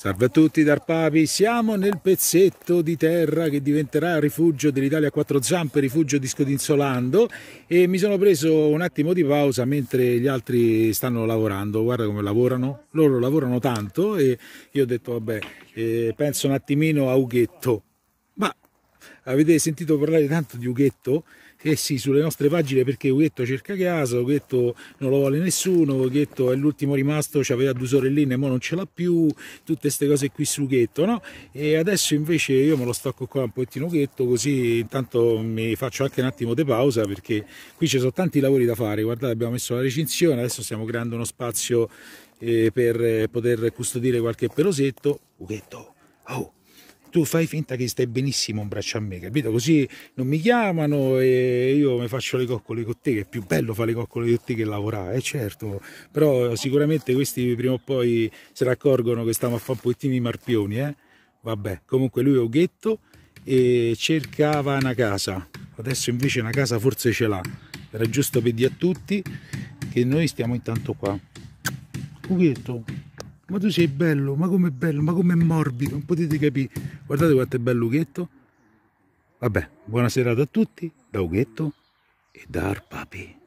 Salve a tutti dal Papi, siamo nel pezzetto di terra che diventerà rifugio dell'Italia a quattro zampe, rifugio di Scodinzolando e mi sono preso un attimo di pausa mentre gli altri stanno lavorando, guarda come lavorano, loro lavorano tanto e io ho detto vabbè eh, penso un attimino a Ughetto avete sentito parlare tanto di Ughetto? Eh sì, sulle nostre pagine perché Ughetto cerca casa, Ughetto non lo vuole nessuno, Ughetto è l'ultimo rimasto, aveva due sorelline e ora non ce l'ha più, tutte queste cose qui su Ughetto, no? E adesso invece io me lo stocco qua un pochettino Ughetto, così intanto mi faccio anche un attimo di pausa perché qui ci sono tanti lavori da fare, guardate abbiamo messo la recinzione, adesso stiamo creando uno spazio eh, per eh, poter custodire qualche pelosetto, Ughetto, oh! tu fai finta che stai benissimo in braccio a me, capito? Così non mi chiamano e io mi faccio le coccole con te, che è più bello fare le coccole con te che lavorare, eh, certo, però sicuramente questi prima o poi se ne accorgono che stiamo a fare un pochettino i marpioni, eh? Vabbè, comunque lui è Ughetto e cercava una casa, adesso invece una casa forse ce l'ha, era giusto per dire a tutti che noi stiamo intanto qua. Ughetto, ma tu sei bello, ma com'è bello, ma com'è morbido, non potete capire. Guardate quanto è bello Ughetto. Vabbè, buona serata a tutti, da Ughetto e da Arpapi.